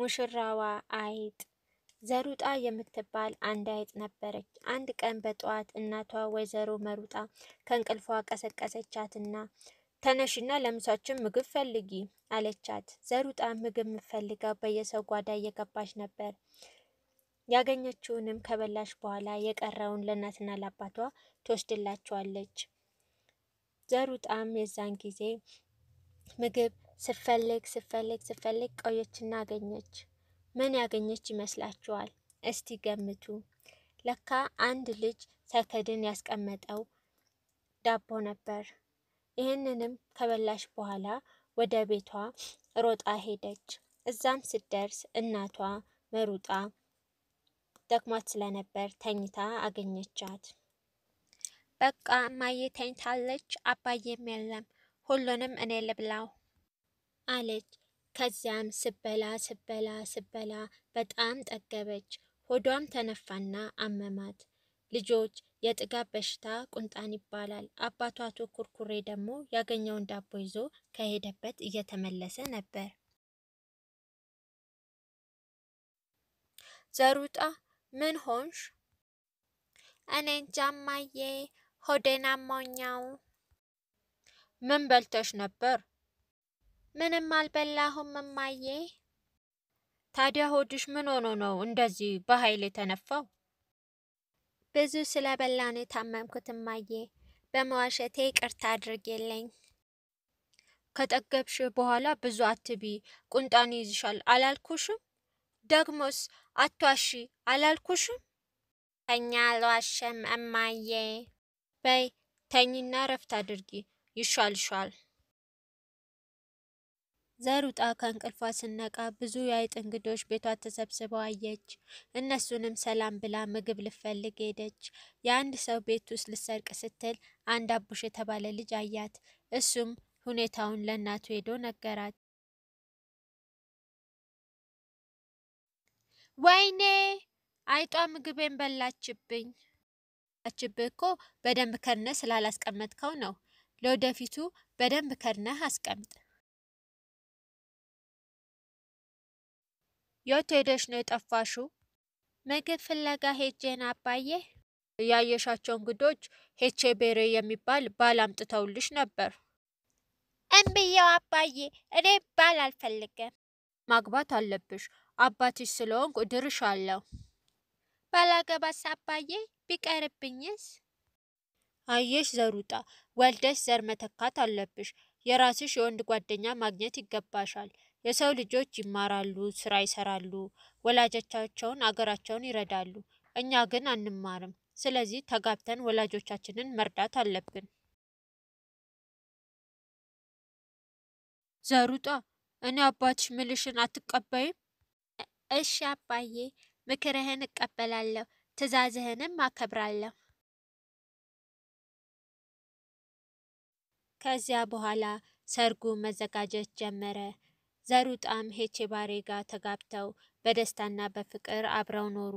ሙሽራዋ አይጥ ዘሩጣ የምትባል አንድ አይጥ ነበረች። አንድ ቀን በጠዋት እናቷ ወይዘሮ መሩጣ ከእንቅልፏ ቀሰቀሰቻትና ተነሽና ለምሳችን ምግብ ፈልጊ አለቻት። ዘሩጣ ምግብ ምፈልጋ በየሰው ጓዳ እየገባች ነበር። ያገኘችውንም ከበላሽ በኋላ የቀረውን ለእናትና ለአባቷ ትወስድላቸዋለች። ዘሩጣም የዛን ጊዜ ምግብ ስፈልግ ስፈልግ ስፈልግ ቆየችና አገኘች። ምን ያገኘች ይመስላችኋል? እስቲ ገምቱ። ለካ አንድ ልጅ ሰከድን ያስቀመጠው ዳቦ ነበር። ይህንንም ከበላሽ በኋላ ወደ ቤቷ ሮጣ ሄደች። እዛም ስትደርስ እናቷ መሩጣ ደክሟት ስለነበር ተኝታ አገኘቻት። በቃ እማዬ ተኝታለች፣ አባዬም የለም፣ ሁሉንም እኔ ልብላው አለች። ከዚያም ስበላ ስበላ ስበላ በጣም ጠገበች። ሆዷም ተነፋና አመማት። ልጆች የጥጋብ በሽታ ቁንጣን ይባላል። አባቷ አቶ ኩርኩሬ ደግሞ ያገኘውን ዳቦ ይዞ ከሄደበት እየተመለሰ ነበር። ዘሩጣ ምን ሆንሽ? እኔ እንጃ እማዬ፣ ሆዴን አሞኛው። ምን በልተሽ ነበር? ምንም አልበላሁም እማዬ። ታዲያ ሆድሽ ምን ሆኖ ነው እንደዚህ በኃይል የተነፋው? ብዙ ስለበላ የታመምኩት እማዬ። በመዋሸቴ ይቅርታ አድርጌልኝ። ከጠገብሽ በኋላ ብዙ አትቢ፣ ቁንጣን ይዝሻል አላልኩሽም? ደግሞስ አቷሺ አላልኩሽም? ተኛ አልዋሸም እማዬ። በይ ተኝና ረፍት አድርጊ ይሻልሻል። ዘሩጣ ከእንቅልፏ ስነቃ ብዙ የአይጥ እንግዶች ቤቷ ተሰብስበው አየች። እነሱንም ሰላም ብላ ምግብ ልፈልግ ሄደች። የአንድ ሰው ቤት ውስጥ ልሰርቅ ስትል አንድ አቡሽ የተባለ ልጅ አያት። እሱም ሁኔታውን ለእናቱ ሄዶ ነገራት። ወይኔ አይጧ ምግቤን በላችብኝ። አችብህ እኮ በደንብ ከድነህ ስላላስቀመጥከው ነው። ለወደፊቱ በደንብ ከድነህ አስቀምጥ። የት ሄደሽ ነው የጠፋሹ? ምግብ ፍለጋ ሄጄን አባዬ። ያየሻቸው እንግዶች ሄቼ ቤሬ የሚባል ባል አምጥተውልሽ ነበር። እምብየው አባዬ፣ እኔ ባል አልፈልግም። ማግባት አለብሽ አባትሽ ስለሆንኩ ድርሽ አለው። ባላገባስ አባዬ፣ ቢቀርብኝስ? አየሽ ዘሩጣ፣ ወልደሽ ዘር መተካት አለብሽ። የራስሽ የወንድ ጓደኛ ማግኘት ይገባሻል። የሰው ልጆች ይማራሉ፣ ስራ ይሰራሉ፣ ወላጆቻቸውን፣ አገራቸውን ይረዳሉ። እኛ ግን አንማርም። ስለዚህ ተጋብተን ወላጆቻችንን መርዳት አለብን። ዘሩጣ እኔ አባትሽ ምልሽን አትቀበይም? እሺ አባዬ፣ ምክርህን እቀበላለሁ፣ ትእዛዝህንም አከብራለሁ። ከዚያ በኋላ ሰርጉ መዘጋጀት ጀመረ። ዘሩጣም ሄቼ ባሬጋ ጋር ተጋብተው በደስታና በፍቅር አብረው ኖሩ።